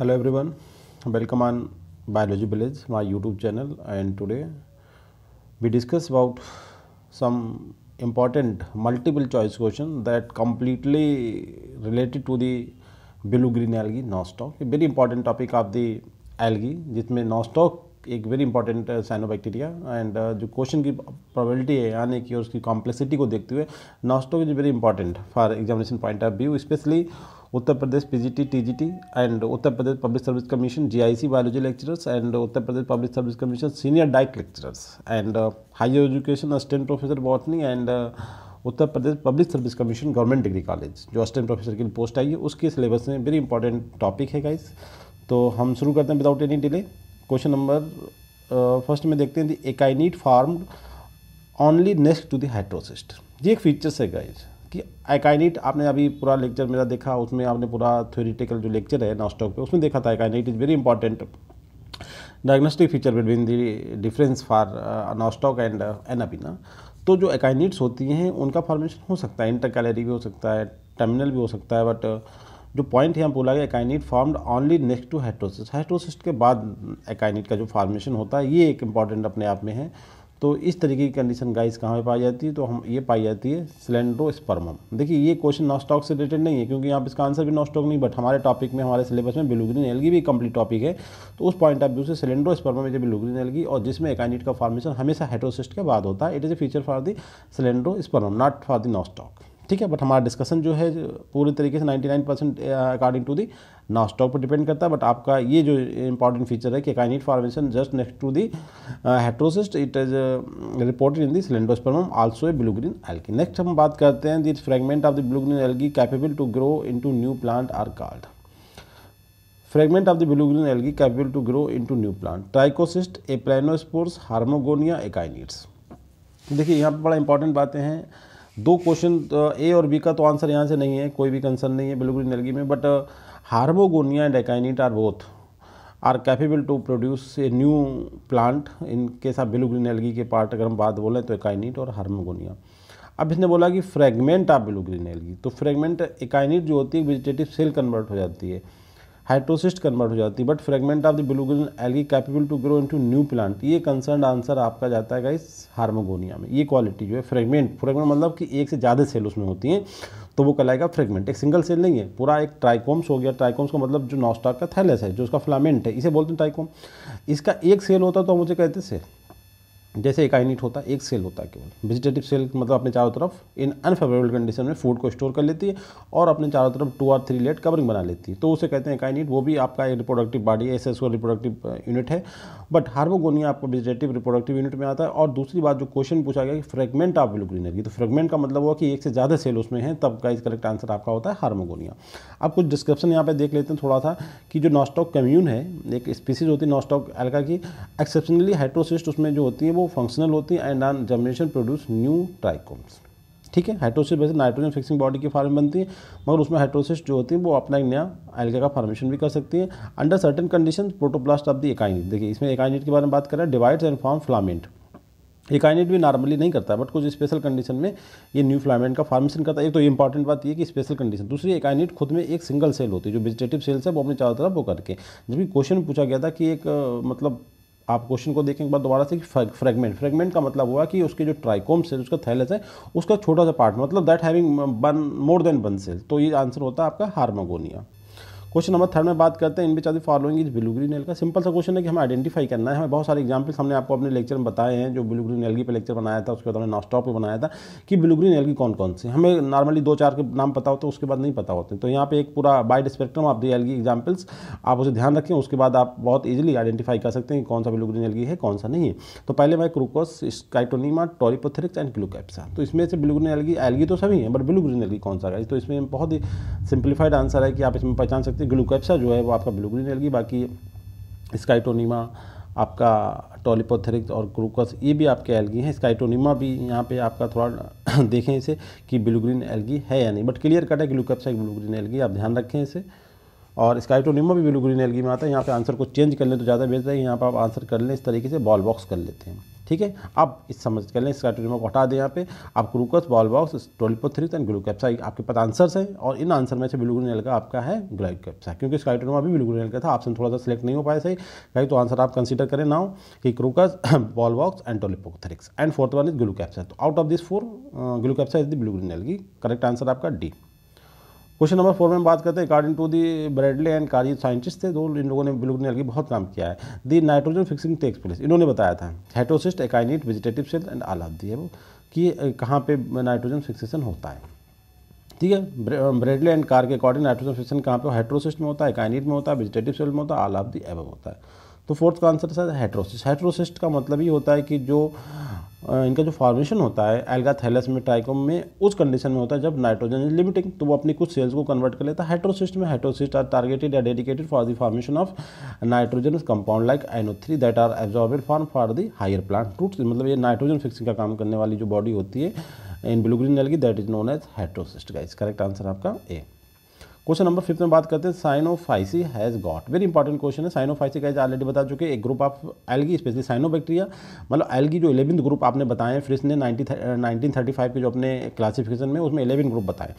Hello everyone welcome on biology village my YouTube channel and today we discuss about some important multiple choice question that completely related to the blue green algae algae Nostoc very important topic of the algae जिसमें Nostoc एक very important cyanobacteria and जो question की probability है आने की और उसकी complexity को देखते हुए Nostoc is very important for examination point of view specially Uttar Pradesh PGT TGT and Uttar Pradesh public service commission GIC biology lecturers and Uttar Pradesh public service commission senior DIET lecturers and higher education assistant professor botany and Uttar Pradesh public service commission government degree college जो assistant professor की post आई है उसके syllabus में very important topic है guys तो हम शुरू करते हैं without any delay question number first में देखते हैं the akinete form only next to the हाइड्रोसिस्ट ये एक फीचर्स है गाइज कि एकाइनिट आपने अभी पूरा लेक्चर मेरा देखा उसमें आपने पूरा थ्योरिटिकल जो लेक्चर है नॉस्टॉक पे उसमें देखा था akinete is very important diagnostic feature between the difference for Nostoc and Anabaena तो जो एकाइनिट्स होती हैं उनका फॉर्मेशन हो सकता है इंटर कैलरी भी हो सकता है टर्मिनल भी हो सकता है बट uh, जो पॉइंट है हम बोला गया akinete formed only next to heterocyst heterocyst के बाद एकाइनिट का जो फॉर्मेशन होता है ये एक इंपॉर्टेंट अपने आप में है तो इस तरीके की कंडीशन गाइस कहाँ पे पाई जाती है तो हम ये पाई जाती है सिलेंड्रो स्पर्मम देखिए ये क्वेश्चन नॉस्टॉक से रिलेटेड नहीं है क्योंकि यहाँ इसका आंसर भी नॉस्टॉक नहीं बट हमारे टॉपिक में हमारे सिलेबस में बिलुग्रीन एलगी भी कंप्लीट टॉपिक है तो उस पॉइंट ऑफ व्यू से सिलेंड्रो स्पर्मम इज बिलुग्रीन एलगी और जिसमें एकाइनिट का फॉर्मेशन हमेशा हेट्रोसिस्ट के बाद होता है it is a feature for the Cylindrospermum not for the Nostoc ठीक है बट हमारा डिस्कशन जो है पूरी तरीके से 99 परसेंट अकॉर्डिंग टू दी ना स्टॉक पर डिपेंड करता है बट आपका ये जो इंपॉर्टेंट फीचर है कि akinete formation just next to the heterocyst it is reported in the Cylindrospermum also a blue green algae next हम बात करते हैं this fragment of the blue green algae capable to grow in to new plant are called fragment of the blue green algae capable to grow in to new plant trichocyst planospores hormogonia akinetes देखिए यहाँ पर बड़ा important बातें हैं दो question ए तो और B का तो आंसर यहाँ से नहीं है कोई भी कंसर्न नहीं है बिल्कुल एल्गी में but hormogonia and akinete are both are capable to produce a new plant इनके साथ बिलुग्रीन एलगी के पार्ट अगर हम बात बोलें तो एकाइनिट और हार्मोगोनिया अब इसने बोला कि फ्रेगमेंट आप बिलुग्रीन एलगी तो फ्रेगमेंट एकाइनिट जो होती है वेजिटेटिव सेल कन्वर्ट हो जाती है हाइड्रोसिस्ट कन्वर्ट हो जाती है but fragment of the blue green algae capable to grow into new plant ये कंसर्न आंसर आपका जाता है इस हार्मोगोनिया में ये क्वालिटी जो है फ्रेगमेंट फ्रेगमेंट मतलब कि एक से ज़्यादा सेल उसमें होती हैं तो वो कहलाएगा फ्रेगमेंट एक सिंगल सेल नहीं है पूरा एक ट्राइकोम्स हो गया ट्राइकोम्स का मतलब जो नॉस्टॉक का थैलेस है जो उसका फ्लामेंट है इसे बोलते हैं ट्राइकोम इसका एक सेल होता तो मुझे कहते सेल जैसे एक आइनिट होता है एक सेल होता है केवल वेजिटेटिव सेल मतलब अपने चारों तरफ इन अनफेवरेबल कंडीशन में फूड को स्टोर कर लेती है और अपने चारों तरफ टू और थ्री लेट कवरिंग बना लेती है तो उसे कहते हैं काइनिट वो भी आपका एक रिप्रोडक्टिव बॉडी है एस रिप्रोडक्टिव यूनिट है बट हार्मोगोनिया आपका वेजिटेटिव रिप्रोडक्टिव यूनिट में आता है और दूसरी बात जो क्वेश्चन पूछा गया कि फ्रेगमेंट ऑफ ब्लू ग्रीनरी तो फ्रेगमेंट का मतलब हुआ कि एक से ज़्यादा सेल उसमें है तब का इस करेक्ट आंसर आपका होता है हार्मोगोनिया आप कुछ डिस्क्रिप्शन यहाँ पर देख लेते हैं थोड़ा सा कि जो नॉस्टॉक कम्यून है एक स्पीसीज होती है नॉस्टॉक एल्का की एक्सेप्शनली हाइड्रोसिस्ट उसमें जो होती है वो फंक्शनल होती है and on germination produce new trichomes ठीक है हाइड्रोसिस वैसे नाइट्रोजन फिक्सिंग बॉडी की फॉर्म बनती है मगर उसमें हाइड्रोसिस जो होती है वो अपना एक नया एल्गे का फॉर्मेशन भी कर सकती है under certain condition protoplast of the akinete देखिए इसमें एकाइनिट के बारे में बात कर रहा है divides and form filament akinete भी नॉर्मली नहीं करता बट कुछ स्पेशल कंडीशन में ये न्यू फ्लामेंट का फॉर्मेशन करता है एक तो इंपॉर्टेंट बात ये कि स्पेशल कंडीशन दूसरी एकाइनेट खुद में एक सिंगल सेल होती है जो वेजिटेटिव सेल्स है वो अपने चारों तरफ वो करके जबकि क्वेश्चन पूछा गया था कि एक मतलब आप क्वेश्चन को देखें एक बार दोबारा से कि फ्रेगमेंट फ्रेगमेंट का मतलब हुआ कि उसके जो ट्राइकोम्स है उसका थैलस है उसका छोटा सा पार्ट मतलब that having one more than one cell तो ये आंसर होता है आपका हारमोगोनिया क्वेश्चन नंबर थर्ड में बात करते हैं इन विच आदि following is blue green algae का सिंपल सा क्वेश्चन है कि हमें आइडेंटिफाई करना है हमें बहुत सारे एग्जाम्पल्स हमने आपको अपने लेक्चर में बताए हैं जो ब्लू ग्रीन एलगी पे लेक्चर बनाया था उसके बाद हमने नॉस्टॉप पर बनाया था कि ब्लू ग्रीन एलगी कौन कौन सी हमें नॉर्मली दो चार के नाम पता होते तो हैं उसके बाद नहीं पता होते तो यहाँ पे एक पूरा बाइड स्पेक्ट्रम आप दी एलगी एग्जाम्पल्स आप उसे ध्यान रखें उसके बाद आप बहुत ईजिली आइडेंटिफाई कर सकते हैं कि कौन सा ब्लू ग्रीन एलगी है कौन सा नहीं है तो पहले मैं क्रूकोस स्काइटोनीमा टॉरिपोथेरिक्स एंड क्लूकैप्सा तो इसमें से ब्लू ग्रीन एलगी एलगी तो सभी हैं बट ब्लू ग्रीन एलगी कौन सा है तो इसमें बहुत ही सिंप्लीफाइड आंसर है कि आप इसमें पहचान सकते ग्लूकेप्सा जो है वो आपका ब्लूग्रीन एलगी बाकी स्काइटोनीमा आपका टॉलीपोथेरिक और क्रूकस ये भी आपके एलगी हैं स्काइटोनीमा भी यहाँ पे आपका थोड़ा देखें इसे कि ब्लूग्रीन एलगी है या नहीं बट क्लियर कट है ग्लूकैप्सा ब्लूग्रीन एलगी आप ध्यान रखें इसे और स्काइटोनिमा भी ग्रीन एलगी में आता है यहाँ पे आंसर को चेंज कर लें तो ज़्यादा बेहतर है यहाँ पर आप आंसर कर लें इस तरीके से बॉल बॉक्स कर लेते हैं ठीक है अब इस समझ कर लें स्काइटोनिमा को हटा दें यहाँ पे आप Chroococcus Volvox three and Gloeocapsa आपके पास आंसर्स हैं और इन आंसर में से बिलुग्रीन एलगा आपका है कैप्सा क्योंकि स्काइटोनिमा भी बिलुग्रीन एलगा था ऑप्शन थोड़ा सा सिलेक्ट नहीं हो पाया सही कहीं तो आंसर आप कंसिडर करें नाउ कि Chroococcus Volvox and Tolypothrix and fourth one is Gloeocapsa तो out of this four Gloeocapsa is the blue green algae correct answer आपका डी क्वेश्चन नंबर फोर में बात करते हैं according to the Bradley and Carr scientist थे दो इन लोगों ने बिल्कुल ने बहुत काम किया है the nitrogen fixing takes place इन्होंने बताया था heterocyst akinete vegetative cell and आलाप दी है वो कि कहाँ पे नाइट्रोजन फिक्सेशन होता है ठीक है ब्रेडले एंड कार के अकॉर्डिंग नाइट्रोजन फिक्सेशन कहाँ पे हेट्रोसिस्ट में होता है एकाइनिट में होता है वेजिटेटिव सेल में होता है आलाप दी एवं होता है तो फोर्थ का आंसर सर हाइड्रोसिस्ट हेट्रोसिस्ट का मतलब ये होता है कि जो इनका जो फॉर्मेशन होता है एल्गा में ट्राइकोम में उस कंडीशन में होता है जब नाइट्रोजन इज लिमिटिंग तो वो अपनी कुछ सेल्स को कन्वर्ट कर लेता है हाइड्रोसिस्ट में हाइड्रोसिस्ट आर टारगेटेड या dedicated for the formation of nitrogen compound like NO three that are absorbed form for the higher plant टूट मतलब ये नाइट्रोजन फिक्सिंग का काम करने वाली जो बॉडी होती है in blue green green algae that is known as heterocyst का इस करेक्ट आंसर आपका ए क्वेश्चन नंबर फिफ्थ में बात करते हैं Cyanophyceae has got very important question है साइनोफाइसी का ऑलरेडी बता चुके एक group of algae specially cyanobacteria मतलब एल्गी जो इलेवंथ ग्रुप आपने बताए फ्रिज ने नाइनटीन थर्टी फाइव के जो अपने क्लासिफिकेशन में उसमें इलेवन ग्रुप बताए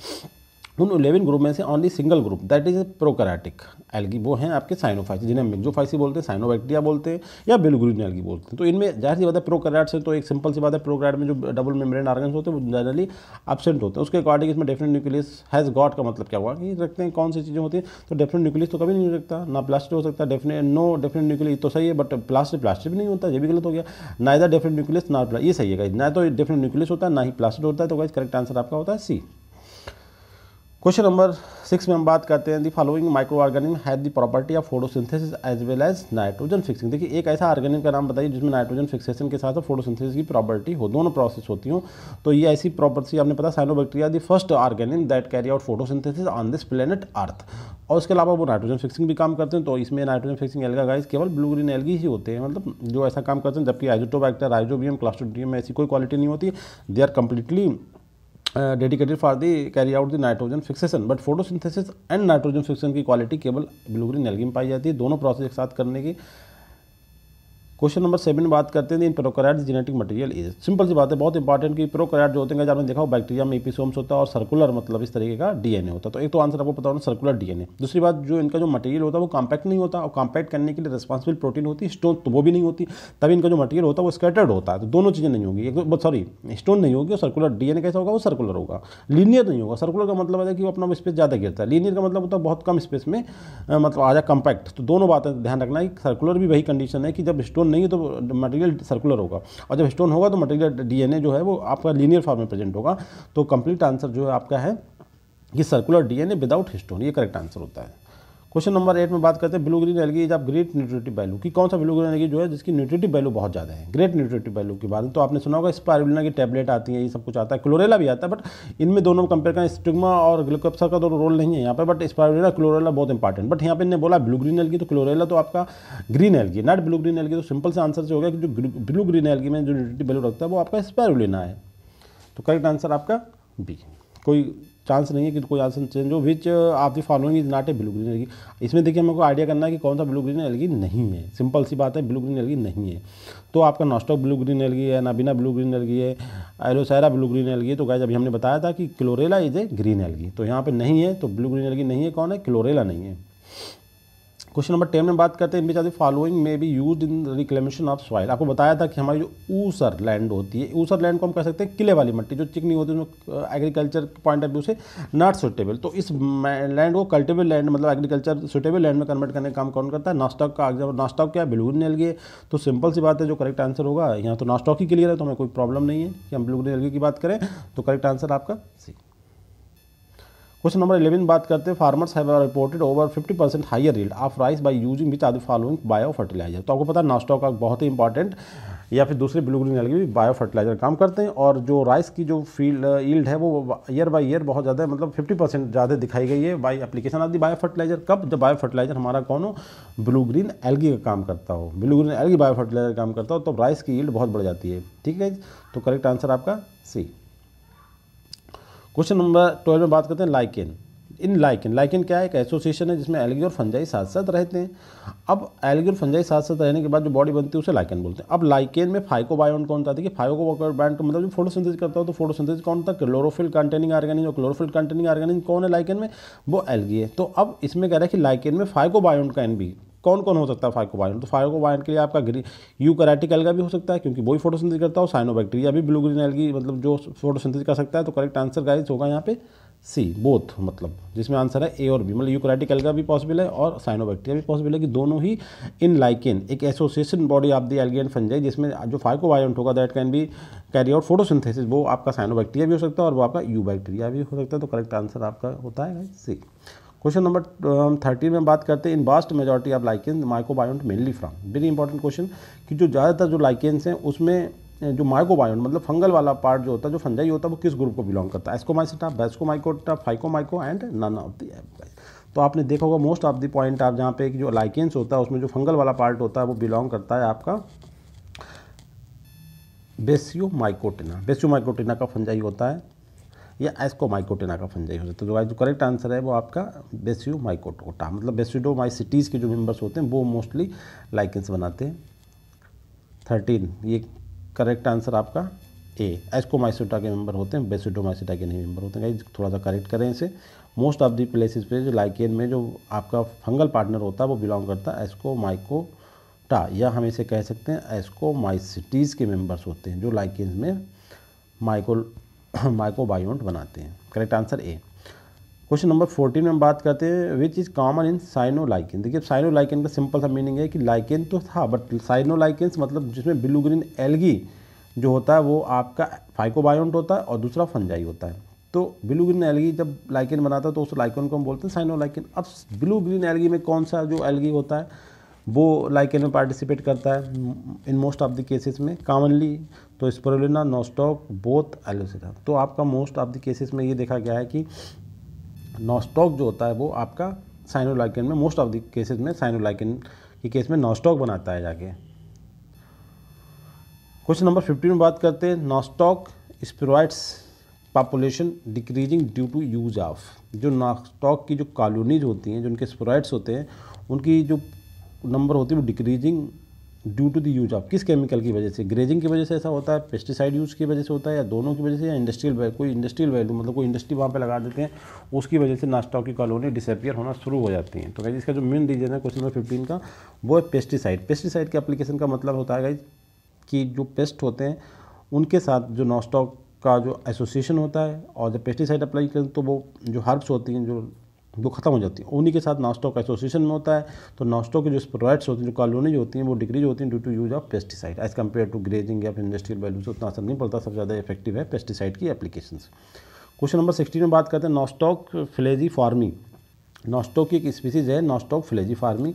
उन इलेवन ग्रुप में से only single group that is prokaryotic algae वो हैं आपके साइनोफाइसी जिन्हें मिक्जोफाइसी बोलते हैं साइनोबैक्टीरिया बोलते हैं या बिलग्रीन एल्गी बोलते हैं तो इनमें जाहिर सी बात है प्रोकराट्स हैं तो एक सिंपल सी बात है प्रोकराट में जो डबल मेम्ब्रेन ऑर्गन्स होते हैं वो जनरली एबसेंट होते हैं उसके अकॉर्डिंग इसमें डेफिनेट न्यूक्लियस हैज़ गॉड का मतलब क्या हुआ कि रखते हैं कौन सी चीज़ें होती हैं तो डेफिनेट न्यूक्लियस तो कभी नहीं रखता ना प्लास्टिक हो सकता डेफिनेट नो डेफिनेट न्यूक्लियस तो सही है बट प्लास्टिक प्लास्टिक भी नहीं होता ये भी गलत हो गया ना इधर डेफिनेट न्यूक्लियस ना ये सही है ना तो डेफिनेट न्यूक्लियस होता है ना ही प्लास्टिक होता है तो वाइज करेक्ट आंसर आपका होता है सी क्वेश्चन नंबर सिक्स में हम बात करते हैं the following microorganism have the property of photosynthesis as well as nitrogen fixing देखिए एक ऐसा ऑर्गेनिज्म का नाम बताइए जिसमें नाइट्रोजन फिक्सेशन के साथ फोटोसिंथेसिस की प्रॉपर्टी हो दोनों प्रोसेस होती हूँ तो ये ऐसी प्रॉपर्टी आपने पता cyanobacteria the first organism that carry out photosynthesis on this planet Earth और उसके अलावा वो नाइट्रोजन फिक्सिंग भी काम करते हैं तो इसमें नाइट्रोजन फिक्सिंग एल्गा गाइस केवल ब्लू ग्रीन एल्गी ही होते हैं मतलब जो ऐसा काम करते हैं जबकि आइजोटोबैक्टर आइजोबियम क्लास्टोडियम ऐसी कोई क्वालिटी नहीं होती they are completely dedicated for the carry out the nitrogen fixation but photosynthesis and nitrogen fixation की क्वालिटी केवल ब्लूग्रीन एल्गी में पाई जाती है दोनों प्रोसेस एक साथ करने की क्वेश्चन नंबर सेवन बात करते हैं in prokaryote genetic material is simple सी बात है बहुत इंपॉर्टेंट कि प्रोकराइट जो होते हैं आपने देखा हो बैक्टीरिया में एपिसोम्स होता है और सर्कुलर मतलब इस तरीके का डीएनए होता है तो एक तो आंसर आपको पता होना सर्कुलर डीएनए दूसरी बात जो इनका जो मटेरियल होता है वो कॉम्पैक्ट नहीं होता और कॉम्पैक्ट करने के लिए रिस्पॉसिबल प्रोटीन होती है स्टोन तो वो भी नहीं होती तभी इनका जो मटेरियल होता है वो स्कैटर्ड होता है तो दोनों चीज़ें नहीं होंगी एक सॉरी तो, स्टोन नहीं होगी और सर्कुलर डीएनए कैसा होगा वो सर्कुलर होगा लीनियर नहीं होगा सर्कुलर का मतलब है कि वो अपना स्पेस ज़्यादा गिरता है लीनियर का मतलब होता है बहुत कम स्पेस में मतलब आ जाए कॉम्पैक्ट तो दोनों बातें ध्यान रखना है सर्कुलर भी वही कंडीशन है कि जब स्टोन नहीं है तो मटेरियल सर्कुलर होगा और जब स्टोन होगा तो मटेरियल डीएनए जो है वो आपका लीनियर फॉर्म में प्रेजेंट होगा तो कंप्लीट आंसर जो है आपका है कि सर्कुलर डीएनए विदाउट हिस्टोन ये करेक्ट आंसर होता है क्वेश्चन नंबर एट में बात करते हैं ब्लू ग्रीन एलगी इज आप ग्रेट न्यूट्रिटिव वैल्यू की कौन सा ब्लू ग्रीन एलगी जो है जिसकी न्यूट्रिटिव वैल्यू बहुत ज़्यादा है ग्रेट न्यूट्रिटिव वैल्यू के बात तो आपने सुना होगा स्पायरुलिना की टैबलेट आती है ये सब कुछ आता है क्लोरेला भी आता है बट इनमें दोनों कंपेयर करें स्टिग्मा और ग्लूकोप्सर का दोनों तो रोल नहीं है यहाँ पर बट स्पायरुलिना क्लोरेला बहुत इंपॉर्टेंट बट यहाँ पर इन्हें बोला ब्लू ग्रीन एलगी तो क्लोरेला तो आपका green algae not blue green algae तो सिंपल से आंसर से हो गया कि जो ब्लू ग्रीन एलगी में जो न्यूट्रिटिव वैल्यू रखता है वो आपका स्पायरुलिना है तो करेक्ट आंसर आपका बी कोई चांस नहीं है कि कोई आंसर चेंज हो विच आप the following is not a blue green algae इसमें देखिए हमको आइडिया करना है कि कौन सा ब्लू ग्रीन एलगी नहीं है सिंपल सी बात है ब्लू ग्रीन एलगी नहीं है तो आपका नॉस्टॉक ब्लू ग्रीन एलगी है बिना ब्लू ग्रीन एलगी है एलोसैरा ब्लू ग्रीन एलगी है तो गाइज अभी हमने बताया था कि Chlorella is a green algae तो यहाँ पर नहीं है तो ब्लू ग्रीन एलगी नहीं है कौन है क्लोरेला नहीं है क्वेश्चन नंबर टेन में बात करते हैं इनमें फॉलोइंग में be use in reclamation of soil आपको बताया था कि हमारी जो ऊसर लैंड होती है ऊसर लैंड को हम कह सकते हैं किले वाली मट्टी जो चिकनी होती है उसमें एग्रीकल्चर पॉइंट ऑफ व्यू से नॉट सुटेबल तो इस लैंड को कल्टेबल लैंड मतलब एग्रीकल्चर सुटेबल लैंड में कन्वर्ट करने का काम कौन करता है नास्टॉक का एग्जाम नास्टॉक क्या ब्लू नेल गे तो सिंपल सी बात है जो करेक्ट आंसर होगा यहाँ तो नास्टॉक ही क्लियर है तो हमें कोई प्रॉब्लम नहीं है कि हम ब्लू नेल की बात करें तो करेक्ट आंसर आपका सी क्वेश्चन नंबर इलेवन बात करते हैं farmers have reported over fifty percent higher yield of rice by using which are following biofertilizer तो आपको पता है नास्टॉक का बहुत ही इंपॉर्टेंट या फिर दूसरे ब्लू ग्रीन एलगी भी बायो फर्टिलाइजर काम करते हैं और जो राइस की जो फील्ड ईल्ड है वो ईयर बाई ईयर बहुत ज़्यादा मतलब फिफ्टी परसेंट ज़्यादा दिखाई गई है बाई एप्लीकेशन आती बायो फर्टिलाइजर कब जब बायो फर्टिलाइजर हमारा कौन हो ब्लू ग्रीन एलगी का काम करता हो blue green algae biofertilizer काम करता हो तो राइस की ईल्ड बहुत बढ़ जाती है ठीक है तो करेक्ट आंसर आपका सी क्वेश्चन नंबर ट्वेल्व में बात करते हैं लाइकेन इन लाइकिन लाइकिन क्या है एक एसोसिएशन है जिसमें एलगी और फंजाई साथ साथ रहते हैं अब एलगी और फंजाई साथ साथ रहने के बाद जो बॉडी बनती है उसे लाइकिन बोलते हैं अब लाइकिन में फाइकोबायोन कौन चाहते हैं कि फाइकोबायोन का मतलब जो फोटोसिंथेसिस करता हो तो फोटोसिंथेसिस कौन था क्लोरोफिल कंटेनिंग ऑर्गेनिक और क्लोरोफिल कंटेनिंग ऑर्गेनिक कौन है लाइकिन में वो एलगी है तो अब इसमें कह रहा है कि लाइकेन में फाइकोबायोन का एन बी कौन कौन हो सकता है फाइकोबायन तो फाइकोबायन के लिए आपका ग्रीन यू कराटिक एल्गा भी हो सकता है क्योंकि वही फोटोसिंथेसिस करता हो साइनोबैक्टीरिया भी ब्लू ग्रीन एल्गी मतलब जो फोटोसिंथेसिस कर सकता है तो करेक्ट आंसर गाइस होगा यहाँ पे सी बोथ मतलब जिसमें आंसर है ए और बी मतलब कराटिक एल्गा भी पॉसिबल है और साइनोबैक्टीरिया भी पॉसिबल है कि दोनों ही इन लाइकिन एक association body of the algae and fungi जिसमें जो फाइकोवायलेंट होगा that can be carry out photosynthesis वो आपका साइनोबैक्टीरिया भी हो सकता है और वो आपका यू बैक्टीरिया भी हो सकता है तो करेक्ट आंसर आपका होता है सी क्वेश्चन नंबर थर्टी में बात करते हैं in vast majority of lichens biont mainly from very important question कि जो ज़्यादातर जो लाइकेंस हैं उसमें जो माइकोबायोट मतलब फंगल वाला पार्ट जो होता है जो फंजाई होता है वो किस ग्रुप को बिलोंग करता है Ascomycota Basidiomycota Phycomycota and none of the तो आपने देखा होगा मोस्ट ऑफ द पॉइंट आप जहाँ पे जो लाइकेंस होता है उसमें जो फंगल वाला पार्ट होता है वो बिलोंग करता है आपका बेसियो माइकोटिना बेसियो माइकोटिना का फंजाई होता है या एस्को माइकोटेना का फंजाई हो सकता है तो जो करेक्ट आंसर है वो आपका बेसियो माइकोटोटा मतलब बेसिडो माइसिटीज़ के जो मेम्बर्स होते हैं वो मोस्टली लाइकेंस बनाते हैं थर्टीन ये करेक्ट आंसर आपका ए माइसोटा के मेंबर होते हैं माइसिटा के नहीं मेंबर होते हैं थोड़ा सा करेक्ट करें इसे मोस्ट ऑफ दी प्लेसिस पे जो लाइकेन में जो आपका फंगल पार्टनर होता है वो बिलोंग करता है एस्को टा या हम इसे कह सकते हैं एस्को माइसिटीज़ के मेंबर्स होते हैं जो लाइकेन में माइको माइक्रोबायोन्ट बनाते हैं correct answer A question number fourteen में हम बात करते हैं विच इज़ कॉमन इन साइनोलाइकिन देखिए साइनोलाइकिन का सिंपल सा मीनिंग है कि लाइकिन तो था बट साइनोलाइकिन मतलब जिसमें ब्लू ग्रीन एलगी जो होता है वो आपका फाइकोबायोन्ट होता है और दूसरा फंजाई होता है तो ब्लू ग्रीन एलगी जब लाइकिन बनाता है तो उस लाइकिन को हम बोलते हैं साइनोलाइकिन अब ब्लू ग्रीन एलगी में कौन सा जो एलगी होता है वो लाइकिन में पार्टिसिपेट करता है in most of the cases में कॉमनली तो स्प्रोलिना नोस्टॉक बोथ एलोसिडा तो आपका मोस्ट ऑफ द केसेस में ये देखा गया है कि नोस्टॉक जो होता है वो आपका साइनोलाइकिन में मोस्ट ऑफ द केसेस में साइनोलाइकिन के केस में नोस्टॉक बनाता है जाके क्वेश्चन नंबर फिफ्टीन में बात करते हैं Nostoc sphaeroides population decreasing due to use of जो नोस्टॉक की जो कॉलोनीज होती हैं जो उनके स्पिरोइड्स होते हैं उनकी जो नंबर होती है वो decreasing due to the use of किस केमिकल की वजह से ग्रेजिंग की वजह से ऐसा होता है पेस्टिसाइड यूज़ की वजह से होता है या दोनों की वजह से या इंडस्ट्रियल कोई इंडस्ट्रियल वैल्यू मतलब कोई इंडस्ट्री वहाँ पे लगा देते हैं उसकी वजह से नाश्ता की कॉलोनी डिसअपियर होना शुरू हो जाती है तो कहीं इसका जो मेन रीजन है क्वेश्चन नंबर फिफ्टीन का वो है पेस्टिसाइड पेस्टिसाइड के अप्लीकेशन का मतलब होता है कि जो पेस्ट होते हैं उनके साथ जो नॉस्टॉक का जो एसोसिएशन होता है और जब पेस्टिसाइड अप्लाई करें तो वो जो हर्ब्स होती हैं जो वो ख़त्म हो जाती है उन्हीं के साथ नॉस्टॉक एसोसिएशन में होता है तो नॉस्टॉक के जो स्प्रोइड्स होते हैं जो कॉलोनीज होती हैं वो डिक्रीज होती हैं due to use of pesticide as compare to grazing या फिर इंडस्ट्रियल वैल्यू से उतना असर नहीं पड़ता सबसे ज़्यादा इफेक्टिव है पेस्टिसाइड की एप्लीकेशन क्वेश्चन नंबर सिक्सटी में बात करते हैं नॉस्टॉक फ्लेजी फार्मिंग नॉस्टॉक की एक स्पीसीज है नॉस्टॉक फ्लेजी फार्मिंग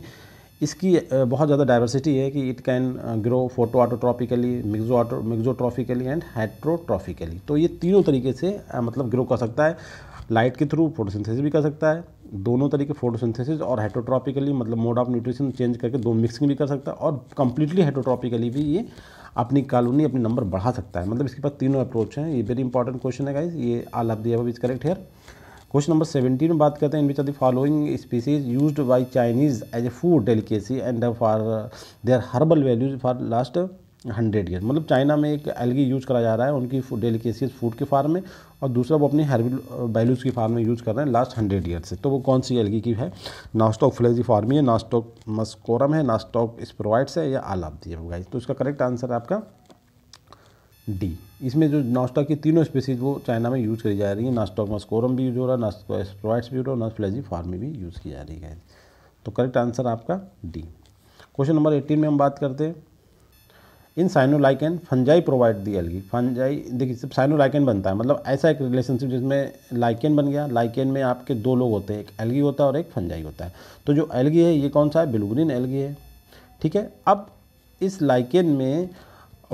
इसकी बहुत ज़्यादा डाइवर्सिटी है कि it can grow photoautotrophically mixo auto mixotrophically and heterotrophically तो ये तीनों तरीके से मतलब ग्रो कर सकता है लाइट के थ्रू फोटोसिंथेसिस भी कर सकता है दोनों तरीके फोटोसिंथेसिस और हेटोट्रॉपिकली मतलब मोड ऑफ न्यूट्रिशन चेंज करके दो मिक्सिंग भी कर सकता है और कंप्लीटली हेटोट्रॉपिकली भी ये अपनी कॉलोनी अपनी नंबर बढ़ा सकता है मतलब इसके पास तीनों अप्रोच हैं ये वेरी इंपॉर्टेंट क्वेश्चन है गाइज ये all of the above is correct here question number seventeen में बात करते हैं in which are the following species use by Chinese as a food delicacy and for their herbal values for last hundred year मतलब China में एक algae use करा जा रहा है उनकी डेलिकेसीज फूड के फार्म में और दूसरा वो अपनी हर्बल बैलूस की फार्म में यूज कर रहे हैं लास्ट हंड्रेड ईयर से तो वो कौन सी एलगी की है नास्टॉक फ्लेजी फार्मी है नास्टॉक मस्कोरम है नास्टॉक स्प्रोवाइड्स है या आलाब्दी है गाइज तो इसका करेक्ट आंसर है आपका डी इसमें जो नास्टॉक की तीनों स्पेसीज वो चाइना में यूज़ करी जा रही है नास्टॉक मस्कोरम भी यूज हो रहा है नास्टॉक स्प्रोवाइड्स भी हो रहा है नास्फ्लेजी फार्मी भी यूज़ की जा रही है तो करेक्ट आंसर आपका डी क्वेश्चन नंबर एटीन में हम बात करते हैं in cyanolichen fungi provide the algae fungi देखिए सब साइनोलाइकन बनता है मतलब ऐसा एक रिलेशनशिप जिसमें लाइकन बन गया लाइकेन में आपके दो लोग होते हैं एक एलगी होता है और एक फंजाई होता है तो जो एलगी है ये कौन सा है बिलुग्रीन एलगी है ठीक है अब इस लाइकेन में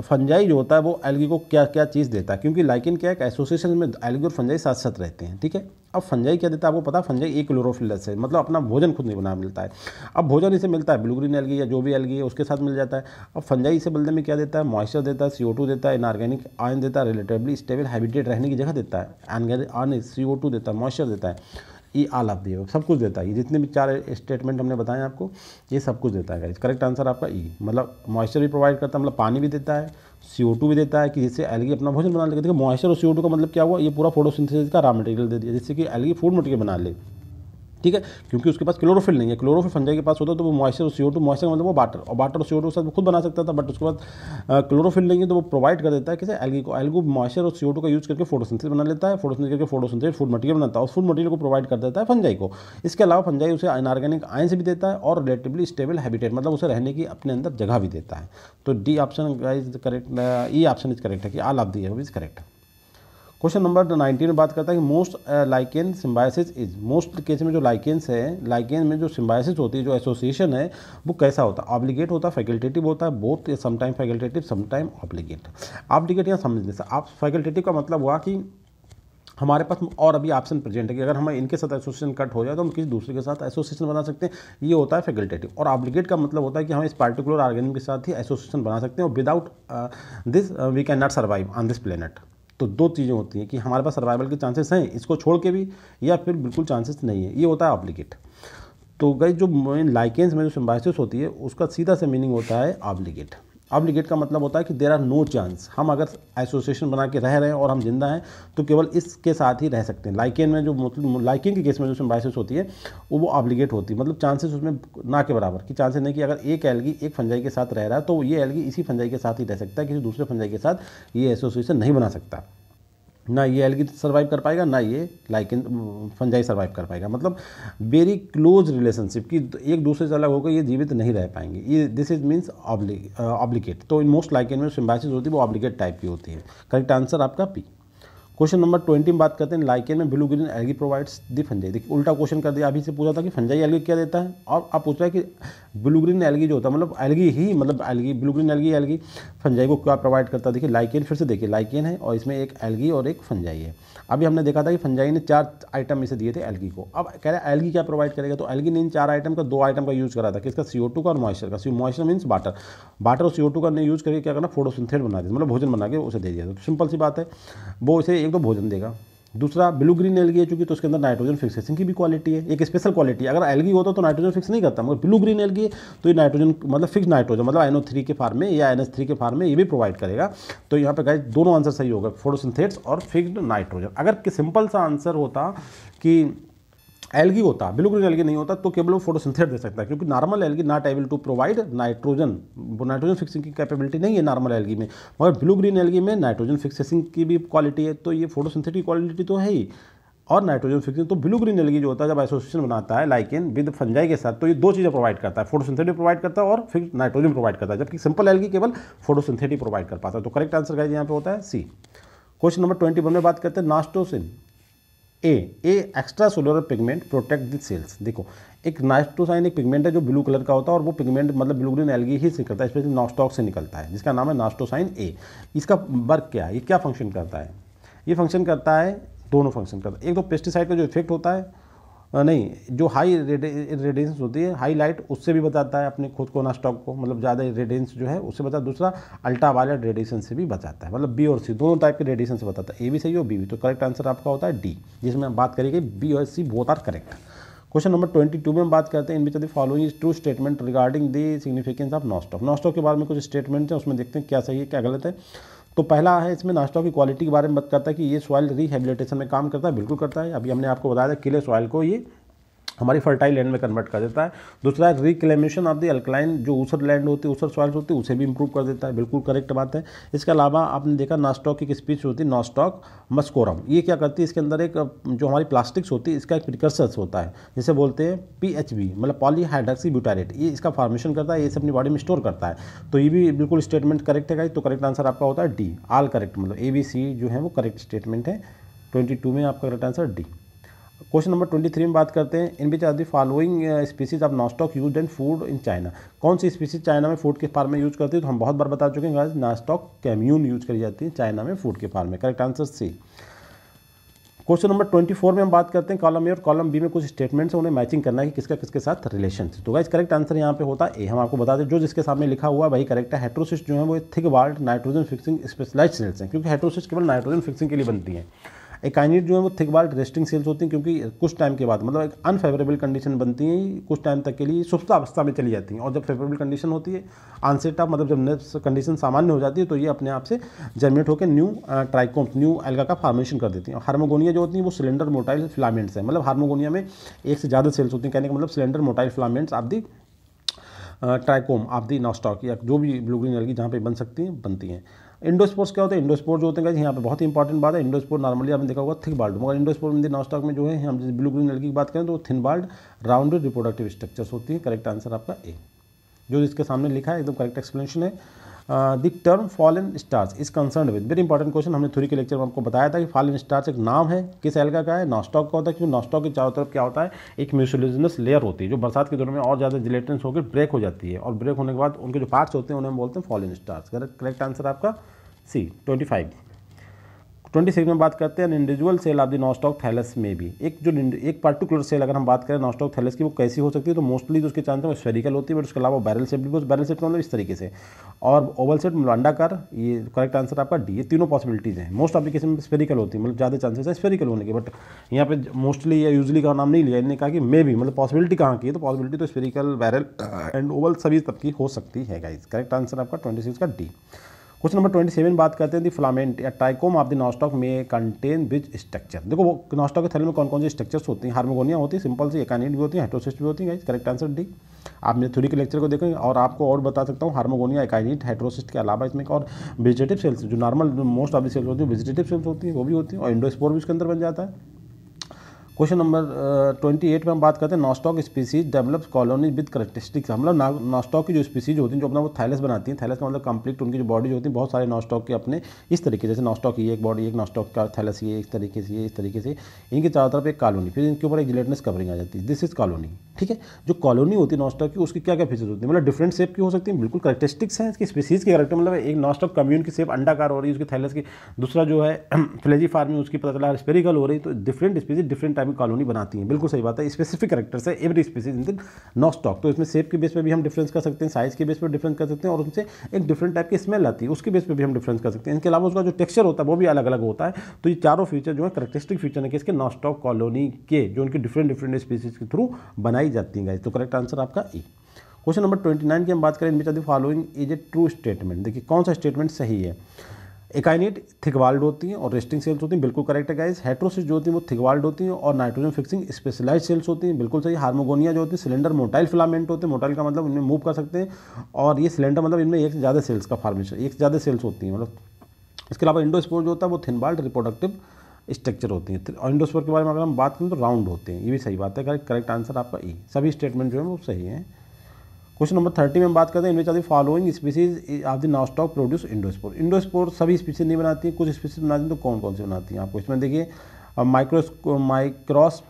फंजाई जो होता है वो एलगी को क्या क्या चीज़ देता है क्योंकि लाइकिन क्या है एसोसिएशन में एलगी और फंजाई साथ साथ रहते हैं ठीक है अब फंजाई क्या देता है आपको पता है फंजाई एक क्लोरोफिलस है मतलब अपना भोजन खुद नहीं बना मिलता है अब भोजन इसे मिलता है ब्लूग्रीन एलगी या जो भी एलगी है उसके साथ मिल जाता है अब फंजाई इसे बदले में क्या देता है मॉइस्चर देता है सी देता है इनऑर्गेनिक आयन देता है रिलेटिवली स्टेबल हैबिटेट रहने की जगह देता है आन सी देता है मॉइस्चर देता है ये आल ऑफ दी सब कुछ देता है ये जितने भी चार स्टेटमेंट हमने बताए आपको ये सब कुछ देता है करेक्ट आंसर आपका ई e। मतलब मॉइस्चर भी प्रोवाइड करता है मतलब पानी भी देता है सी भी देता है कि जिससे एलगी अपना भोजन बना लेगा देखिए मॉइस्चर और सी का मतलब क्या हुआ ये पूरा फोटोसिंथेसिस का रॉ मटेरियल दे दिया जिससे कि एलगी फूड मटेरियल बना ले ठीक है क्योंकि उसके पास क्लोरोफिल नहीं है क्लोरोफिल फंजाई के पास होता तो वो मॉइस्चर और सी ओ टू मॉइस्चर मतलब वो वाटर और वाटर और सी ओ टू साथ वो खुद बना सकता था बट उसके बाद क्लोरोफिल नहीं है तो वो प्रोवाइड कर देता है किसे एलगी को एलगी मॉइस्चर और सी ओ टू का यूज करके फोटोसिंथेसिस बना लेता है फोटोसिंथेसिस करके फोटोसिंथेसिस फूड मटेरियल बनाता है और फूड मटेरियल को प्रोवाइड कर देता है फंजाई को इसके अलावा फंजाई उसे अनऑर्गेनिक आयंस भी देता है और रिलेटिवली स्टेबल हैबिटेट मतलब उसे रहने की अपने अंदर जगह भी देता है तो D option is correct E option is correct है कि all of the is correct है क्वेश्चन नंबर नाइनटीन में बात करता है कि most lichen symbiosis is most case में जो लाइकेंस है लाइकेन में जो सिम्बायसिस होती है जो एसोसिएशन है वो कैसा होता है ऑब्लिगेट होता है फैकल्टेटिव होता है both sometime facultative sometime obligate obligate यहाँ समझने से आप फैकल्टेटिव का मतलब हुआ कि हमारे पास और अभी ऑप्शन प्रेजेंट है कि अगर हमें इनके साथ एसोसिएशन कट हो जाए तो हम किसी दूसरे के साथ एसोसिएशन बना सकते हैं ये होता है फैकल्टेटिव और ऑब्लिगेट का मतलब होता है कि हम इस पार्टिकुलर ऑर्गेनिम के साथ ही एसोसिएशन बना सकते हैं और without this we can not survive on this planet तो दो चीज़ें होती हैं कि हमारे पास सर्वाइवल के चांसेस हैं इसको छोड़ के भी या फिर बिल्कुल चांसेस नहीं है ये होता है ऑब्लिगेट तो गई जो मेन लाइकेंस में जो सिम्बाइसिस होती है उसका सीधा सा मीनिंग होता है ऑब्लिगेट ऑब्लिगेट का मतलब होता है कि देर आर नो चांस हम अगर एसोसिएशन बना के रह रहे हैं और हम जिंदा हैं तो केवल इसके साथ ही रह सकते हैं लाइकेन में जो लाइकिन के केस में जो बाइसिस होती है वो वो ऑब्लिगेट होती है मतलब चांसेस उसमें ना के बराबर कि चांसेस नहीं कि अगर एक एलगी एक फंजाई के साथ रह रहा है तो ये एलगी इसी फंजाई के साथ ही रह सकता है किसी दूसरे फंजाई के साथ ये एसोसिएशन नहीं बना सकता ना ये एलगी सर्वाइव कर पाएगा ना ये लाइकिन फंजाई सर्वाइव कर पाएगा मतलब वेरी क्लोज रिलेशनशिप की तो एक दूसरे से अलग होकर ये जीवित नहीं रह पाएंगे ये दिस इज मीन्स ऑब्लिकेट तो इन मोस्ट लाइकिन में सिम्बाइसिस होती है वो ऑब्लिकेट टाइप की होती है करेक्ट आंसर आपका पी क्वेश्चन नंबर ट्वेंटी में बात करते हैं लाइकेन में blue green algae provides the fungi देखिए उल्टा क्वेश्चन कर दिया अभी से पूछा था कि फंजाई एलगी क्या देता है और आप पूछ रहे हैं कि ब्लू ग्रीन एलगी जो होता है मतलब एलगी ही मतलब algae blue green algae algae fungi को क्या प्रोवाइड करता है देखिए लाइकेन फिर से देखिए लाइकेन है और इसमें एक एलगी और एक फंजाई है अभी हमने देखा था कि फंजाई ने चार आइटम इसे दिए थे एलगी को अब कह रहे हैं एलगी क्या प्रोवाइड करेगा तो एलगी ने इन चार आइटम का दो आइटम का यूज़ करा था किसका सी का और मॉइस्चर का C moisture means water water और सी का ने यूज़ करके क्या करना फोटोसिंथेट बना दिया मतलब भोजन बना के उसे दे दिया तो सिंपल सी बात है वो इसे एक तो भोजन देगा दूसरा ब्लू ग्रीन एलगी है चूंकि तो उसके अंदर नाइट्रोजन फिक्सेशन की भी क्वालिटी है एक स्पेशल क्वालिटी है अगर एलगी होता तो, तो नाइट्रोजन फिक्स नहीं करता मगर ब्लू ग्रीन एलगी तो ये नाइट्रोजन मतलब फिक्स नाइट्रोजन मतलब एनओ थ्री के फार्म में या एन थ्री के फार्म में ये भी प्रोवाइड करेगा तो यहाँ पर गाय दोनों आंसर सही होगा फोटोसिंथेट्स और फिक्सड नाइट्रोजन अगर सिंपल सा आंसर होता कि एलगी होता बिल्कुल एलगी नहीं होता तो केवल वो फोटोसिंथेट दे सकता है क्योंकि normal algae not able to provide nitrogen nitrogen fixing की कैपेबिलिटी नहीं है नॉर्मल एलगी में मगर ब्लू ग्रीन एलगी में नाइट्रोजन फिक्सिंग की भी क्वालिटी है तो ये फोटोसिंथेट की क्वालिटी तो है ही और नाइट्रोजन फिक्सिंग तो ब्लू ग्रीन एलगी जो होता है जब एसोसिएशन बनाता है लाइकेन विद फंजाई के साथ तो ये दो चीज़ें प्रोवाइड करता है फोटोसिंथेटिक प्रोवाइड करता है और फिर नाइट्रोजन प्रोवाइड करता है जबकि सिंपल एलगी केवल फोटोसिंथेटिक प्रोवाइड कर पाता है तो करेक्ट आंसर का यहाँ पे होता है C question number twenty one में बात करते हैं nostocine a a extracellular pigment protect the cells देखो एक नाइस्टोसाइन एक पिगमेंट है जो ब्लू कलर का होता है और वो पिगमेंट मतलब ब्लू ग्रीन एलगी ही से करता है स्पेशली नॉस्टॉक से निकलता है जिसका नाम है नास्टोसाइन ए इसका वर्क क्या है ये क्या फंक्शन करता है ये फंक्शन करता है दोनों फंक्शन करता है एक तो पेस्टिसाइड का जो इफेक्ट होता है नहीं जो हाई रेडियंस होती है हाई लाइट उससे भी बताता है अपने खुद को ना स्टॉक को मतलब ज़्यादा रेडियंस जो है उससे बताता है दूसरा अल्ट्रा वायलट रेडिएशन से भी बताता है मतलब बी और सी दोनों टाइप के रेडिएशन से बताता है ए भी सही हो बी भी तो करेक्ट आंसर आपका होता है डी जिसमें हम बात करेंगे बी और C both are correct question number twenty two में हम बात करते हैं in which the following is true statement regarding the significance of Nostoc Nostoc के बारे में कुछ स्टेटमेंट्स हैं उसमें देखते हैं क्या सही है क्या गलत है तो पहला है इसमें नाश्ता की क्वालिटी के बारे में बात करता है कि ये सॉइल रिहेबिलिटेशन में काम करता है बिल्कुल करता है अभी हमने आपको बताया था किले सॉइल को ये हमारी फर्टाइल लैंड में कन्वर्ट कर देता है दूसरा है रिक्लेमेशन ऑफ द अल्कलाइन जो ऊसर लैंड होती है ऊसर सॉइल्स होती है उसे भी इंप्रूव कर देता है बिल्कुल करेक्ट बात है इसके अलावा आपने देखा नॉस्टॉक की स्पीच होती है नॉस्टॉक मस्कोरम ये क्या करती है इसके अंदर एक जो हमारी प्लास्टिक्स होती है इसका एक प्रिकर्सर्स होता है जिसे बोलते हैं पी एच बी मतलब पॉलीहाइड्रक्सी ब्यूटारेट ये इसका फॉर्मेशन करता है ये अपनी बॉडी में स्टोर करता है तो ये भी बिल्कुल स्टेटमेंट करेक्ट है तो करेक्ट आंसर आपका होता है डी आल करेक्ट मतलब ए बी सी जो है वो करेक्ट स्टेटमेंट है ट्वेंटी टू में आपका correct answer D question number twenty three में बात करते हैं in which are the following species of Nostoc use and food in China कौन सी स्पीसीज चाइना में फूड के फार्म में यूज करती है तो हम बहुत बार बता चुके हैं नास्टॉक कैम्यून यूज करी जाती है चाइना में फूड के फार्म में correct answer C question number twenty four में हम बात करते हैं कॉलम ए और कॉलम बी में कुछ स्टेटमेंट्स उन्हें मैचिंग करना है कि किसका किसके साथ रिलेशन तो गाइज करेक्ट आंसर यहाँ पे होता है ए हम आपको बता दें जो जिसके सामने लिखा हुआ है वही करेक्ट है हेट्रोसिस जो है वो thick walled nitrogen fixing specialized cells हैं क्योंकि हेट्रोसिस केवल नाइट्रोजन फिक्सिंग के लिए बनती है एकाइनिट जो है वो थिक बाल्ड रेस्टिंग सेल्स होती हैं क्योंकि कुछ टाइम के बाद मतलब एक अनफेवरेबल कंडीशन बनती है कुछ टाइम तक के लिए सुप्ता अवस्था में चली जाती हैं और जब फेवरेबल कंडीशन होती है आंसेट ऑफ मतलब जब नर्व्स कंडीशन सामान्य हो जाती है तो ये अपने आप से जनरेट होकर न्यू ट्राइकोम न्यू एल्गा का फार्मेशन कर देती हैं हारमोगोनिया जो होती है वो सिलेंडर मोटाइल फिलामेंट्स हैं मतलब हारमोगोनिया में एक से ज़्यादा सेल्स होती हैं कहने का मतलब सिलेंडर मोटाइल फिलामेंट्स आप दी ट्राइकोम आप दी नॉस्टॉक या जो भी ब्लू ग्रीन जहाँ पर बन सकती हैं बनती हैं इंडोस्पोर्स क्या होता है इंडोस्पोर जो होते हैं यहाँ पर बहुत ही इंपॉर्टेंट बात है इंडोस्पोर नॉर्मली आपने देखा होगा थिक बाल्ड मगर इंडोस्पोर में स्टॉक में जो है हम जैसे ब्लू ग्रीन लड़की की बात करें तो thin walled rounded reproductive structures होती है करेक्ट आंसर आपका ए जो इसके सामने लिखा है एकदम करेक्ट एक्सप्लेनेशन है the term fallen stars is concern with very important question हमने थ्री के लेक्चर में आपको बताया था कि फॉलन स्टार्स एक नाम है किस एल्गा का है नॉस्टॉक का होता है क्योंकि नॉस्टॉक के चारों तरफ क्या होता है एक म्यूसिलिजनस लेयर होती है जो बरसात के दौरान में और ज़्यादा जिलेटेंस होकर ब्रेक हो जाती है और ब्रेक होने के बाद उनके जो पार्ट्स होते हैं उन्हें हम बोलते हैं फॉलन स्टार्स करेक्ट आंसर आपका C twenty five twenty six में बात करते हैं individual cell of the Nostoc thallus में भी एक जो एक पर्टिकुलर सेल अगर हम बात करें नॉस्टॉक थैलस की वो कैसी हो सकती है तो मोस्टली जो तो उसके चांस वो स्फेरिकल होती है बट उसके अलावा बैरल सेट भी बैरल सेट तो मतलब इस तरीके से और ओवल सेट कर ये करेक्ट आंसर आपका डी ये तीनों पॉसिबिलिटीज़ हैं मोस्ट एप्लीकेशन में स्फेरिकल होती है मतलब ज़्यादा चांसेस है स्फेरिकल होने के बट यहाँ पे मोस्टली या यूजली का नाम नहीं लिया इन्होंने कहा कि मे भी मतलब पॉसिबिलिटी कहाँ की है तो पॉसिबिलिटी तो स्फेरिकल बैरल एंड ओवल सभी तब की हो सकती है गाइज करेक्ट आंसर आपका ट्वेंटी सिक्स का D question number twenty seven बात करते हैं दी फ्लामेंट या टाइकोम ऑफ द नॉस्टॉक में कंटेन विच स्ट्रक्चर देखो वो नॉस्टॉक के थल में कौन कौन से स्ट्रक्चर्स होती हैं हार्मोगोनिया होती है सिंपल सी एकानिट भी होती है हाइड्रोसिस्ट भी होती है करेक्ट आंसर डी आप मेरे थ्री के लेक्चर को देखें और आपको और बता सकता हूँ हार्मोगोनिया एकाइनिट हाइड्रोसिस्ट के अलावा इसमें और वेजिटेटिव सेल्स जो normal most of the cells होती है वेजिटेटिव सेल्स होती है वो भी होती है और इंडोस्पोर भी उसके अंदर बन जाता है क्वेश्चन नंबर ट्वेंटी एट में हम बात करते हैं Nostoc species develops colony with characteristics हम लोग नॉस्टॉक की जो स्पीसीज होती हैं जो अपना वो थाइलस बनाती हैं थैलस का मतलब कंप्लीट उनकी जो बॉडीज होती हैं बहुत सारे नॉस्टॉक के अपने इस तरीके जैसे नॉस्टॉक ये एक बॉडी एक नॉस्टॉक का थाइलस ये इस तरीके से ये इस तरीके से इनके चारों तरफ एक कॉलोनी फिर इनके ऊपर एक जिलेटनेस कवरिंग आ जाती है दिस इज कॉलोनी ठीक है जो कॉलोनी होती है नॉस्टॉक की उसकी क्या क्या फीचर्स होती है मतलब डिफरेंट शेप की हो सकती है बिल्कुल करेक्टिस्टिक्स हैं इसकी स्पीसीज के करेक्टर मतलब एक नॉस्टॉक कम्यून की शेप अंडाकार हो रही है उसके थाइलस की दूसरा जो है फ्लेजी फार्मिंग उसकी पता चला स्पेरिकल हो रही तो different species different time colony बनाती हैं बिल्कुल सही बात है स्पेसिफिक करेक्टर्स है एवरी स्पीसीज इन दिन नो स्टॉक तो इसमें सेप के बेस पर भी हम डिफरेंस कर सकते हैं साइज़ के बेस पर डिफरेंस कर सकते हैं और उनसे एक डिफरेंट टाइप की स्मेल आती है उसके बेस पर भी हम डिफरेंस कर सकते हैं इनके अलावा उसका जो टेक्स्चर होता है वो भी अलग अलग होता है तो ये चारों फीचर जो है करेक्टरिस्टिक फीचर है कि इसके नो स्टॉक कॉलोनी के जो उनकी डिफरेंट डिफरेंट स्पीसीज के थ्रू बनाई जाती हैं तो करेक्ट आंसर आपका A question number twenty nine की हम बात करें इनमें the following is a true statement देखिए कौन सा स्टेटमेंट सही है एकाइनेट थिकवाल्ड होती हैं और रेस्टिंग सेल्स होती हैं बिल्कुल करेक्ट है गाइस हेट्रोसिस जो होती हैं वो थिकवाल्ड होती हैं और नाइट्रोजन फिक्सिंग स्पेशलाइज सेल्स होती हैं बिल्कुल सही हार्मोगोनिया जो होती है सिलेंडर मोटाइल फिलामेंट होते हैं मोटाइल का मतलब इनमें मूव कर सकते हैं और ये सिलेंडर मतलब इनमें एक से ज़्यादा सेल्स का फार्मेशन एक से ज़्यादा सेल्स होती हैं मतलब इसके अलावा इंडोस्पोर जो होता है वो थिनबाल्ड रिप्रोडक्टिव स्ट्रक्चर होती हैं और इंडोस्पोर के बारे में अगर हम बात करें तो राउंड होते हैं ये भी सही बात है करेक्ट करेक्ट आंसर आपका ई e। सभी स्टेटमेंट जो है वो सही है क्वेश्चन नंबर थर्टी में हम बात करते हैं which are the following species of the stock produce endospore endospore सभी स्पीसीज नहीं बनाती है कुछ स्पीसीज बनाती हैं तो कौन कौन सी बनाती हैं आप इसमें देखिए माइक्रोस माइक्रॉस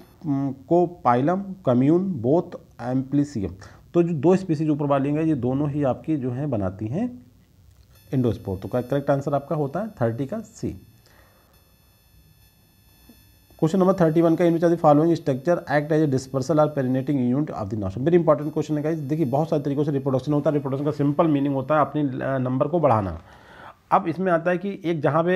को पाइलम कम्यून बोथ एम्प्लीसियम तो जो दो स्पीसीज ऊपर वाली हैं ये दोनों ही आपकी जो है बनाती हैं इंडोस्पोर तो करेक्ट आंसर आपका होता है थर्टी का C question number thirty one का in which are the following structure act as a dispersal or perennating unit of the Nostoc very important question है देखिए बहुत सारे तरीकों से रिप्रोडक्शन होता है रिप्रोडक्शन का सिंपल मीनिंग होता है अपनी नंबर को बढ़ाना अब इसमें आता है कि एक जहाँ पे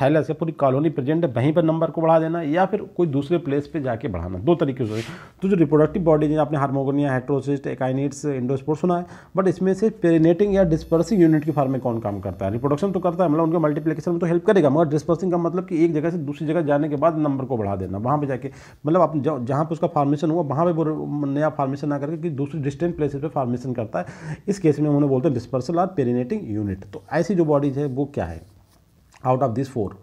थैलस है पूरी कॉलोनी प्रेजेंट है वहीं पर नंबर को बढ़ा देना या फिर कोई दूसरे प्लेस पे जाके बढ़ाना दो तरीके से तो जो रिप्रोडक्टिव बॉडी जिन्हें आपने हार्मोगोनिया हाइट्रोसिस्ट एकाइनिट्स इंडोस्पोर सुना है बट इसमें से पेरिनेटिंग या डिस्पर्सिंग यूनिट के फॉर्म में कौन काम करता है रिप्रोडक्शन तो करता है मतलब उनके मल्टीप्लीकेशन में तो हेल्प करेगा मगर डिस्पर्सिंग का मतलब कि एक जगह से दूसरी जगह जाने के बाद नंबर को बढ़ा देना वहाँ पर जाके मतलब आप जहाँ पर उसका फार्मेशन हुआ वहाँ पर नया फार्मेशन ना करके दूसरी डिस्टेंट प्लेसेस पर फार्मेशन करता है इस केस में उन्हें बोलते हैं डिस्पर्सल और पेरिनेटिंग यूनिट तो ऐसी जो बॉडीज है वो क्या है आउट ऑफ दिस फोर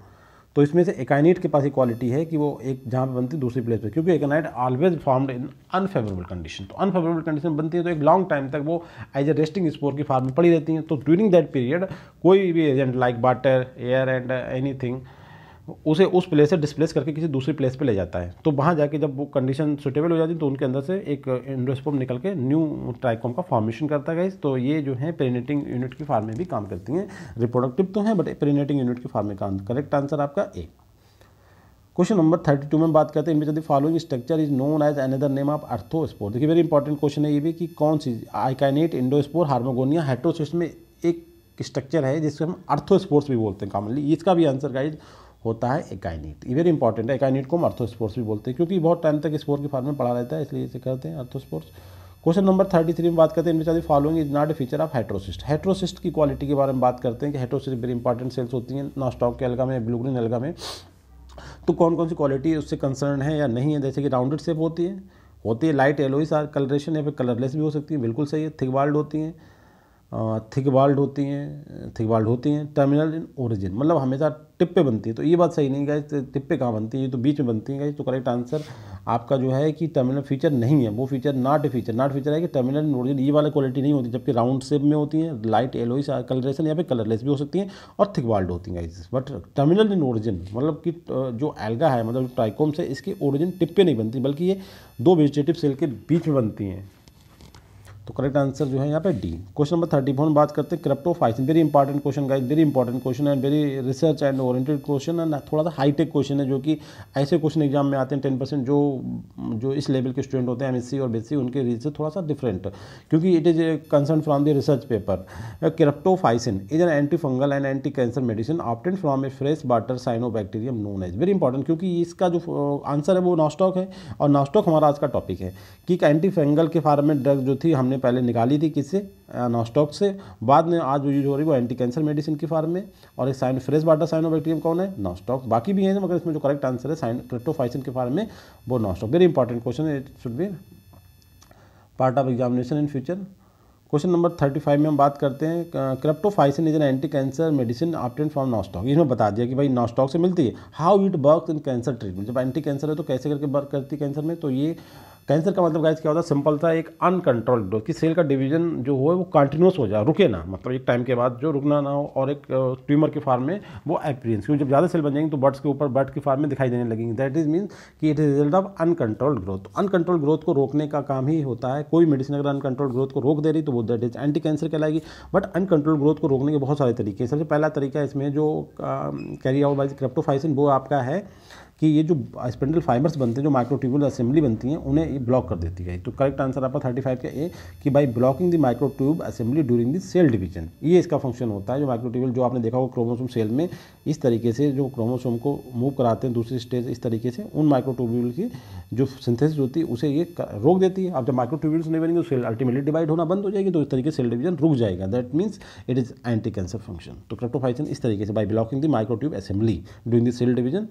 तो इसमें से एकाइनाइट के पास ये क्वालिटी है कि वो एक जहाँ पे बनती है दूसरी प्लेस पे क्योंकि akinete always formed in unfavourable condition तो अनफेवरेबल कंडीशन बनती है तो एक लॉन्ग टाइम तक वो एज ए रेस्टिंग स्पोर की फॉर्म में पड़ी रहती हैं तो ड्यूरिंग दैट पीरियड कोई भी agent like water air and anything उसे उस प्लेस से डिस्प्लेस करके किसी दूसरे प्लेस पे ले जाता है तो वहाँ जाके जब वो कंडीशन सुटेबल हो जाती है तो उनके अंदर से एक इंडोस्पोम निकल के न्यू ट्राइकोम का फॉर्मेशन करता है तो ये जो है प्रेनेटिंग यूनिट की फार्म में भी काम करती हैं रिप्रोडक्टिव तो हैं बट प्रेनेटिंग यूनिट की फार्म में काम करेक्ट आंसर आपका A question number thirty two में बात करते हैं इनमें जब following structure is known as another name of arthrospore देखिए वेरी इंपॉर्टेंट क्वेश्चन है ये भी कि कौन सी आइकानेट इंडोस्पोर हार्मोगोनिया हेट्रोसिस्ट में एक स्ट्रक्चर है जिसको हम अर्थोस्पोर्स भी बोलते हैं कॉमनली इसका भी आंसर गाइज होता है एकाइनिट ये वेरी इंपॉर्टेंट है एकाइनिट को हम अर्थोस्पोर्स भी बोलते हैं क्योंकि बहुत टाइम तक स्पोर के फार्म में पढ़ा रहता है इसलिए इसे करते हैं arthrospores question number thirty three में बात करते हैं इनमें चाहिए following is not a feature of heterocyst heterocyst की क्वालिटी के बारे में बात करते हैं कि हाइड्रोसिस्ट वेरी इंपॉर्टेंट सेल्स होती हैं नॉस्टॉक के अलगा में ब्लूग्रीन अलगा में तो कौन कौन सी क्वालिटी उससे कंसर्न है या नहीं है जैसे कि राउंडेड शेप होती है होती है लाइट एलोइस कलरेशन या फिर कलरलेस भी हो सकती है बिल्कुल सही है थिक वाल्ड होती हैं थिक वाल्ड होती हैं थिक वाल्ड होती हैं टर्मिनल इन ओरिजिन मतलब हमेशा टिप पे बनती है तो ये बात सही नहीं गाइस टिप पे कहाँ बनती है ये तो बीच में बनती है गाइस तो करेक्ट आंसर आपका जो है कि टर्मिनल फीचर नहीं है वो feature not a feature not feature है कि टर्मिनल इन ओरिजिन ये वाला क्वालिटी नहीं होती जबकि राउंड शेप में होती है लाइट एलोइस कलरेशन या फिर कलरलेस भी हो सकती हैं और थिक वाल्ड होती हैं guys but terminal in origin मतलब कि जो एल्गा है मतलब ट्राइकोम्स है इसकी ओरिजिन टिप पे नहीं बनती बल्कि ये दो वेजिटेटिव सेल के बीच में बनती हैं तो करेक्ट आंसर जो है यहाँ पे D question number thirty four बात करते हैं फाइसिन वेरी इंपॉर्टेंट क्वेश्चन का very important question and very research and oriented question and थोड़ा सा हाईटेक क्वेश्चन है जो कि ऐसे क्वेश्चन एग्जाम में आते हैं टेन परसेंट जो जो इस लेवल के स्टूडेंट होते हैं एम और बी उनके रीज से थोड़ा सा डिफरेंट क्योंकि it is concern from the research paper cryptophycin is an anti fungal and anti cancer medicine obtain from a fresh water cyanobacterium known as very important क्योंकि इसका जो answer uh, है वो nostoc है और nostoc हमारा आज का टॉपिक है कि एंटी फंगल के फार्म में ड्रग जो थी हमने हमने पहले निकाली थी किससे नॉस्टॉक से बाद में आज जो यूज हो रही है वो एंटी कैंसर मेडिसिन की फार्म में और एक साइन फ्रेश वाटर साइनोबैक्टीरियम कौन है नॉस्टॉक बाकी भी हैं मगर इसमें जो करेक्ट आंसर है साइन क्रिप्टोफाइसिन के फार्म में वो नॉस्टॉक वेरी इंपॉर्टेंट क्वेश्चन है it should be part of examination in future question number thirty five में हम बात करते हैं cryptophycin is an anti cancer medicine obtain from Nostoc इसमें बता दिया कि भाई नॉस्टॉक से मिलती है how it work in cancer treatment जब एंटी कैंसर है तो कैसे करके वर्क करती है कैंसर में तो ये कैंसर का मतलब गाइस क्या होता है सिंपल था एक अनकंट्रोल ग्रोथ कि सेल का डिवीजन जो हो वो कंटिन्यूस हो जाए रुके ना मतलब एक टाइम के बाद जो रुकना ना हो और एक ट्यूमर के फार्म में वो एपरियंस क्योंकि जब ज़्यादा सेल बन जाएंगे तो बर्ड्स के ऊपर बर्ड के फार्म में दिखाई देने लगेंगे दैट इज मीन्स कि it is result of uncontrolled growth uncontrolled growth को रोकने का काम ही होता है कोई मेडिसिन अगर अनकंट्रोल्ड ग्रोथ को रोक दे रही तो वो दैट इज एंटी कैंसर कहलाएगी बट अनकंट्रोल्ड ग्रोथ को रोकने के बहुत सारे तरीके हैं सबसे पहला तरीका इसमें जो कैरी आउट बाई क्रिप्टोफाइसिन वो आपका है कि ये जो स्पेंडल फाइबर्स बनते हैं जो माइक्रोट्यूबल असेंबली बनती हैं उन्हें ब्लॉक कर देती है तो करेक्ट आंसर आपका थर्टी फाइव का ए कि by blocking the microtube assembly during the cell division ये इसका फंक्शन होता है जो माइक्रोट्यूबल जो आपने देखा होगा क्रोमोसोम सेल में इस तरीके से जो क्रोमोसोम को मूव कराते हैं दूसरी स्टेज इस तरीके से उन माइक्रोट्यूबल की जो सिंथेसिस होती है उसे ये रोक देती है अब जब माइक्रोट्यूबुल्स नहीं बनेंगे तो सेल अल्टीमेटली डिवाइड होना बंद हो जाएगी तो इस तरीके सेल डिवीजन रुक जाएगा that means it is anti cancer function तो क्रेप्टोफाइसिन इस तरीके से by blocking the microtube assembly during the cell division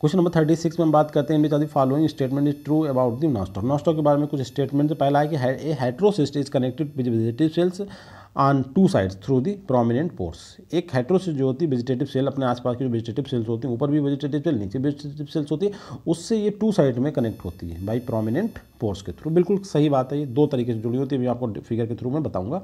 question number thirty six में हम बात करते हैं which the following statement is true about the Nostoc Nostoc के बारे में कुछ स्टेटमेंट पहला है कि A heterocyst is connected with vegetative cells on two sides through the prominent pores एक हाइड्रोसिस्ट जो होती है वेजिटेटिव सेल अपने आसपास की जो वेजिटेटिव सेल्स होती हैं ऊपर भी वेजिटेटिव सेल नीचे वेजिटेटिव सेल्स होती है उससे ये टू साइड में कनेक्ट होती है बाई प्रोमिनेंट पोर्स के थ्रू बिल्कुल सही बात है ये दो तरीके से जुड़ी होती है अभी आपको फिगर के थ्रू मैं बताऊँगा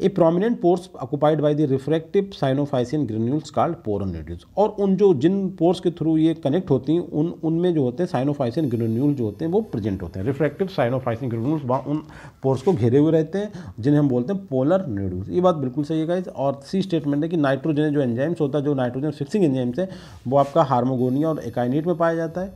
A prominent pores occupied by the refractive cyanophycin granules कार्ड पोरन रेडियस और उन जो जिन पोर्स के थ्रू ये कनेक्ट होती हैं उन उनमें जो होते हैं साइनोफाइसिन ग्रेन्यूल जो होते हैं वो प्रेजेंट होते हैं रिफ्रेक्टिव साइनोफाइसिन ग्रेन्यूल्स वहाँ उन पोर्स को घेरे हुए रहते हैं जिन्हें हम बोलते हैं पोलर रेडियस ये बात बिल्कुल सही है गाइज और सी स्टेटमेंट है कि नाइट्रोजन जो एंजाइम्स होता है जो नाइट्रोजन फिक्सिंग एंजाइम्स है वो आपका हार्मोगोनिया और एकाइनेट में पाया जाता है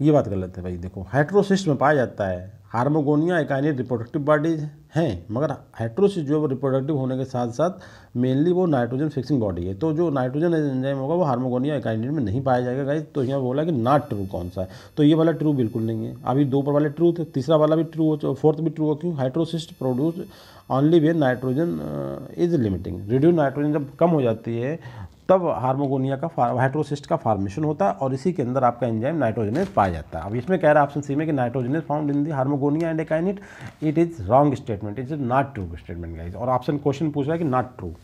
ये बात गलत है भाई देखो हाइड्रोसिस्ट में पाया जाता है हार्मोगोनिया एकाइनेट रिप्रोडक्टिव बॉडीज है हैं मगर हेट्रोसिस जो है वो रिप्रोडक्टिव होने के साथ साथ मेनली वो नाइट्रोजन फिक्सिंग बॉडी है तो जो नाइट्रोजन एंजाइम होगा वो हार्मोगोनिया एकाइंडिन में नहीं पाया जाएगा गाइज तो यहाँ बोला कि नॉट ट्रू कौन सा है तो ये वाला ट्रू बिल्कुल नहीं है अभी दो पर वाले ट्रू थे तीसरा वाला भी ट्रू हो फोर्थ भी ट्रू हो क्यों heterocyst produce only when nitrogen is limiting reduce nitrogen जब कम हो जाती है तब हार्मोगोनिया का हाइड्रोसिस्ट का फार्मेशन होता है और इसी के अंदर आपका एंजाइम नाइट्रोजनस पाया जाता है अब इसमें कह रहा है ऑप्शन सी में कि nitrogenous found in the hormogonia and akinete it is wrong statement it is not true statement guys और ऑप्शन क्वेश्चन पूछ रहा है कि not true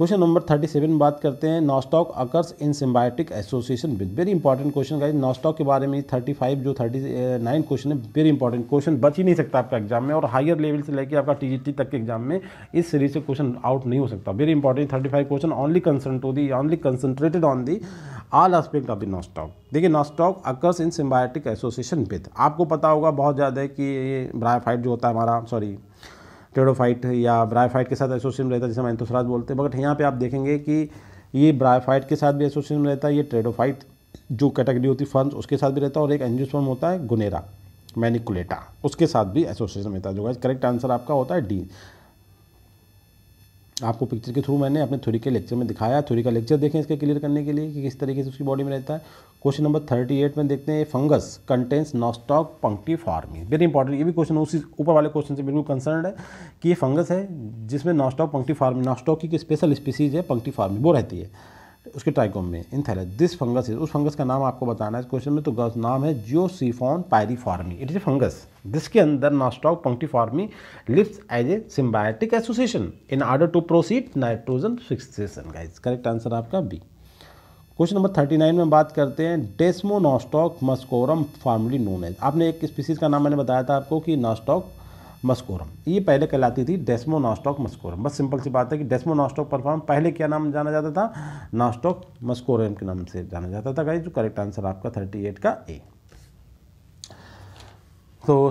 question number thirty seven बात करते हैं Nostoc occurs in symbiotic association with very important question guys Nostoc के बारे में थर्टी फाइव जो थर्टी नाइन क्वेश्चन है वेरी इंपॉर्टेंट क्वेश्चन बच ही नहीं सकता आपका एग्जाम में और हायर लेवल से लेकर आपका टी तक के एग्जाम में इस सीरीज से क्वेश्चन आउट नहीं हो सकता very important thirty five question only concern to the only concentrated on the all aspect of the Nostoc देखिए Nostoc occurs in symbiotic association with आपको पता होगा बहुत ज़्यादा कि ब्रायफाइट जो होता है हमारा सॉरी टेडोफाइट या ब्रायफाइट के साथ एसोसिएशन रहता है जिसे एंथोसराज बोलते हैं बट यहाँ पे आप देखेंगे कि ये ब्रायफाइट के साथ भी एसोसिएशन रहता है ये ट्रेडोफाइट जो कैटेगरी होती है फंड उसके साथ भी रहता है और एक एंजियोस्पर्म होता है गुनेरा मैनिकुलेटा उसके साथ भी एसोसिएशन रहता है जो करेक्ट आंसर आपका होता है डी आपको पिक्चर के थ्रू मैंने अपने थ्योरी के लेक्चर में दिखाया थ्योरी का लेक्चर देखें इसके क्लियर करने के लिए कि किस तरीके से उसकी बॉडी में रहता है क्वेश्चन नंबर थर्टी एट में देखते हैं fungus contains Nostoc punctiforme very important ये भी क्वेश्चन उसी ऊपर वाले क्वेश्चन से बिल्कुल कंसर्न है कि ये फंगस है जिसमें नॉस्टॉक पंक्टी फार्मिंग नॉस्टॉक की स्पेशल स्पीसीज है पंक्टी फार्मिंग वो रहती है उसके ट्राइकोम में in thallus this fungus is उस फंगस का नाम आपको बताना है क्वेश्चन में तो नाम है Geosiphon pyriforme it is a fungus जिसके अंदर Nostoc punctiforme lives as a symbiotic association in order to proceed nitrogen fixation guys correct answer आपका B question number thirty nine में बात करते हैं Nostoc muscorum formerly known as आपने एक species का नाम मैंने बताया था आपको कि नॉस्टॉक मस्कोरम ये पहले कहलाती थी डेस्मो नास्टॉक मस्कोरम बस सिंपल सी बात है कि डेस्मो नास्टॉक परफॉर्म पहले क्या नाम जाना जाता था नास्टॉक मस्कोरम के नाम से जाना जाता था गाइज करेक्ट आंसर आपका थर्टी एट का ए तो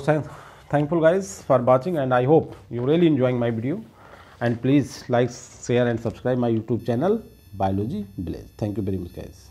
thankful guys for watching and I hope you really enjoying my video and please like share and subscribe my YouTube channel Biology Blaze thank you very much guys